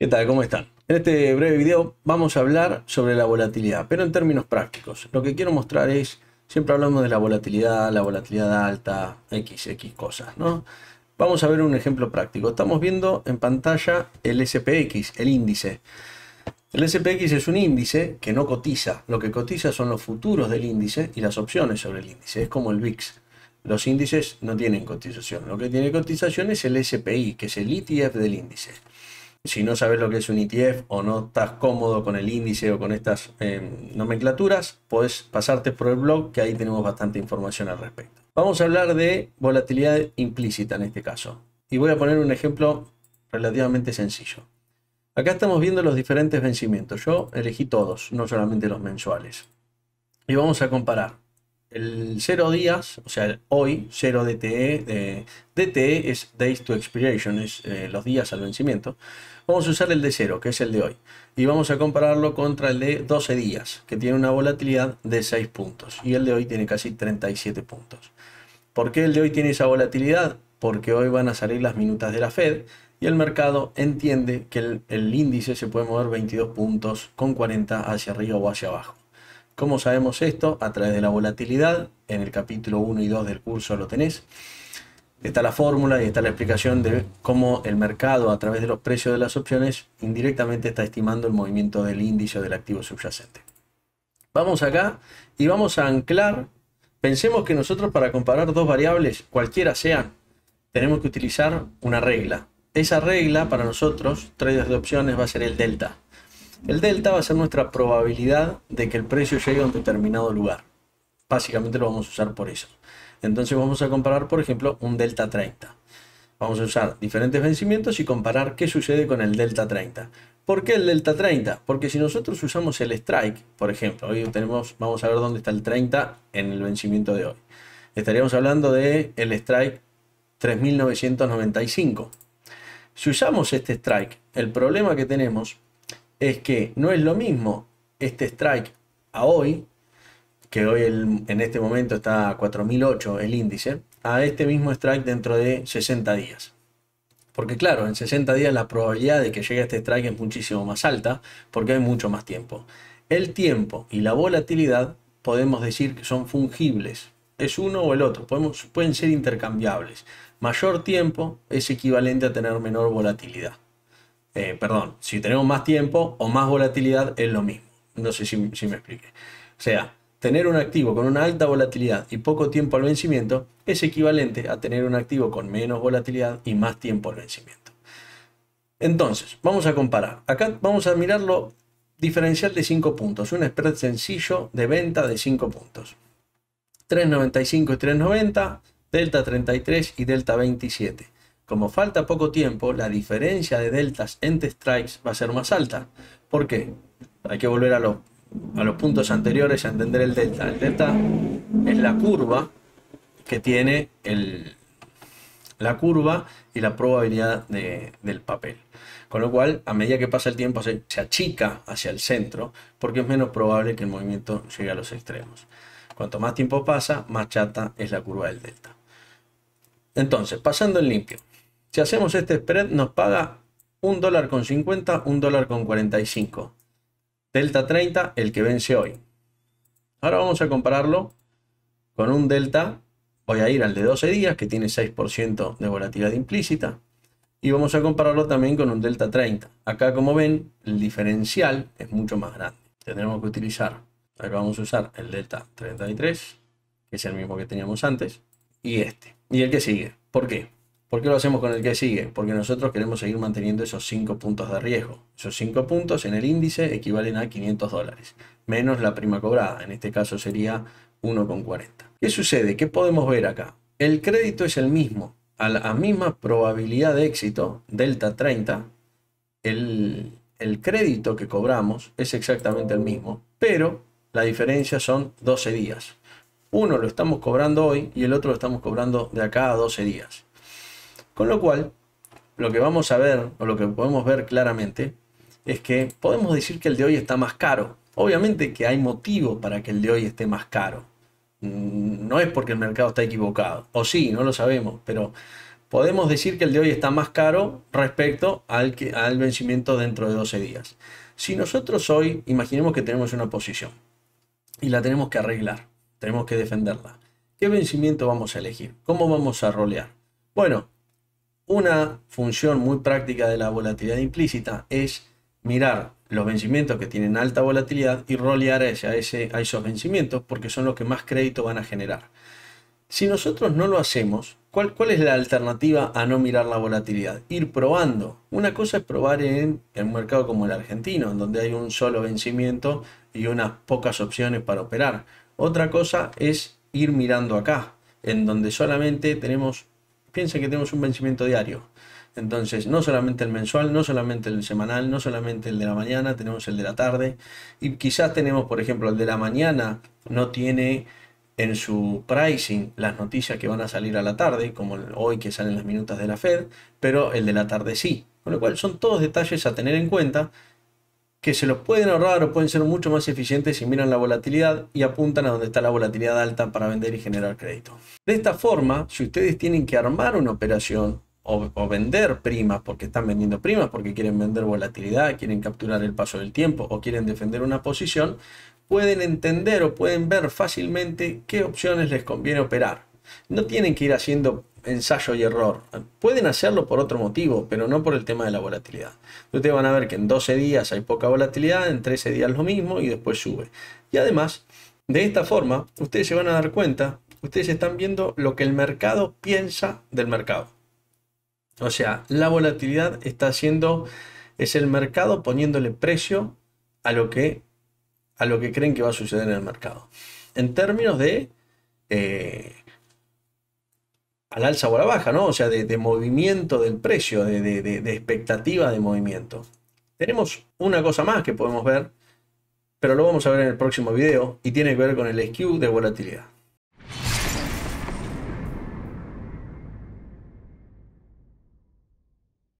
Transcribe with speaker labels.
Speaker 1: ¿Qué tal? ¿Cómo están? En este breve video vamos a hablar sobre la volatilidad, pero en términos prácticos. Lo que quiero mostrar es, siempre hablamos de la volatilidad, la volatilidad alta, X, X cosas, ¿no? Vamos a ver un ejemplo práctico. Estamos viendo en pantalla el SPX, el índice. El SPX es un índice que no cotiza. Lo que cotiza son los futuros del índice y las opciones sobre el índice. Es como el VIX. Los índices no tienen cotización. Lo que tiene cotización es el SPI, que es el ETF del índice si no sabes lo que es un ETF o no estás cómodo con el índice o con estas em, nomenclaturas, puedes pasarte por el blog que ahí tenemos bastante información al respecto. Vamos a hablar de volatilidad implícita en este caso. Y voy a poner un ejemplo relativamente sencillo. Acá estamos viendo los diferentes vencimientos. Yo elegí todos, no solamente los mensuales. Y vamos a comparar el 0 días, o sea, hoy, 0 DTE, DTE e es Days to Expiration, es eh, los días al vencimiento. Vamos a usar el de 0, que es el de hoy, y vamos a compararlo contra el de 12 días, que tiene una volatilidad de 6 puntos, y el de hoy tiene casi 37 puntos. ¿Por qué el de hoy tiene esa volatilidad? Porque hoy van a salir las minutas de la Fed y el mercado entiende que el índice se puede mover 22 puntos con 40 hacia arriba o hacia abajo. ¿Cómo sabemos esto? A través de la volatilidad, en el capítulo 1 y 2 del curso lo tenés. Está la fórmula y está la explicación de cómo el mercado a través de los precios de las opciones indirectamente está estimando el movimiento del índice o del activo subyacente. Vamos acá y vamos a anclar. Pensemos que nosotros para comparar dos variables, cualquiera sea, tenemos que utilizar una regla. Esa regla para nosotros, traders de opciones, va a ser el delta. El delta va a ser nuestra probabilidad de que el precio llegue a un determinado lugar. Básicamente lo vamos a usar por eso. Entonces vamos a comparar, por ejemplo, un delta 30. Vamos a usar diferentes vencimientos y comparar qué sucede con el delta 30. ¿Por qué el delta 30? Porque si nosotros usamos el strike, por ejemplo, hoy tenemos, vamos a ver dónde está el 30 en el vencimiento de hoy. Estaríamos hablando de el strike 3995. Si usamos este strike, el problema que tenemos es que no es lo mismo este strike a hoy, que hoy en este momento está a 4008 el índice, a este mismo strike dentro de 60 días. Porque claro, en 60 días la probabilidad de que llegue a este strike es muchísimo más alta porque hay mucho más tiempo. El tiempo y la volatilidad podemos decir que son fungibles. Es uno o el otro, podemos, pueden ser intercambiables. Mayor tiempo es equivalente a tener menor volatilidad. Eh, perdón, si tenemos más tiempo o más volatilidad es lo mismo. No sé si, me explique. O sea, tener un activo con una alta volatilidad y poco tiempo al vencimiento es equivalente a tener un activo con menos volatilidad y más tiempo al vencimiento. Entonces, vamos a comparar. Acá vamos a mirarlo diferencial de 5 puntos, un spread sencillo de venta de 5 puntos. 3.95 y 3.90, delta 33 y delta 27. Como falta poco tiempo, la diferencia de deltas entre strikes va a ser más alta. ¿Por qué? Hay que volver a, los puntos anteriores a entender el delta. El delta es la curva que tiene la curva y la probabilidad del papel. Con lo cual, a medida que pasa el tiempo, se, se, achica hacia el centro porque es menos probable que el movimiento llegue a los extremos. Cuanto más tiempo pasa, más chata es la curva del delta. Entonces, pasando el limpio. Si hacemos este spread nos paga un dólar con 50, un dólar con 45. Delta 30, el que vence hoy. Ahora vamos a compararlo con un delta. Voy a ir al de 12 días, que tiene 6% de volatilidad implícita. Y vamos a compararlo también con un delta 30. Acá, como ven, el diferencial es mucho más grande. Tendremos que utilizar, acá vamos a usar el delta 33, que es el mismo que teníamos antes, y este. Y el que sigue. ¿Por qué? ¿Por qué lo hacemos con el que sigue? Porque nosotros queremos seguir manteniendo esos 5 puntos de riesgo. Esos 5 puntos en el índice equivalen a 500 dólares, menos la prima cobrada. En este caso sería 1,40. ¿Qué sucede? ¿Qué podemos ver acá? El crédito es el mismo. A la misma probabilidad de éxito, delta 30, el, el crédito que cobramos es exactamente el mismo, pero la diferencia son 12 días. Uno lo estamos cobrando hoy y el otro lo estamos cobrando de acá a 12 días. Con lo cual, lo que vamos a ver, o lo que podemos ver claramente, es que podemos decir que el de hoy está más caro. Obviamente que hay motivo para que el de hoy esté más caro. Mm, no es porque el mercado está equivocado, o sí, no lo sabemos, pero podemos decir que el de hoy está más caro respecto al, vencimiento dentro de 12 días. Si nosotros hoy imaginemos que tenemos una posición y la tenemos que arreglar, tenemos que defenderla, ¿qué vencimiento vamos a elegir? ¿Cómo vamos a rolear? Bueno, una función muy práctica de la volatilidad implícita es mirar los vencimientos que tienen alta volatilidad y rolear ese, a esos vencimientos porque son los que más crédito van a generar. Si nosotros no lo hacemos, ¿cuál, ¿cuál, es la alternativa a no mirar la volatilidad? Ir probando. Una cosa es probar en, en un mercado como el argentino, en donde hay un solo vencimiento y unas pocas opciones para operar. Otra cosa es ir mirando acá, en donde solamente tenemos Piensa que tenemos un vencimiento diario. Entonces, no solamente el mensual, no solamente el semanal, no solamente el de la mañana, tenemos el de la tarde. Y quizás tenemos, por ejemplo, el de la mañana no tiene en su pricing las noticias que van a salir a la tarde, como hoy que salen las minutas de la Fed, pero el de la tarde sí. Con lo cual son todos detalles a tener en cuenta que se los pueden ahorrar o pueden ser mucho más eficientes si miran la volatilidad y apuntan a donde está la volatilidad alta para vender y generar crédito. De esta forma, si ustedes tienen que armar una operación o, o, vender primas porque están vendiendo primas, porque quieren vender volatilidad, quieren capturar el paso del tiempo o quieren defender una posición, pueden entender o pueden ver fácilmente qué opciones les conviene operar. No tienen que ir haciendo ensayo y error. Pueden hacerlo por otro motivo, pero no por el tema de la volatilidad. Ustedes van a ver que en 12 días hay poca volatilidad, en 13 días lo mismo y después sube. Y además, de esta forma, ustedes se van a dar cuenta, ustedes están viendo lo que el mercado piensa del mercado. O sea, la volatilidad está haciendo, es el mercado poniéndole precio a lo que, a lo que creen que va a suceder en el mercado. En términos de eh, al alza o a la baja, ¿no? O sea, de, movimiento del precio, de, de, de, expectativa de movimiento. Tenemos una cosa más que podemos ver, pero lo vamos a ver en el próximo video y tiene que ver con el skew de volatilidad.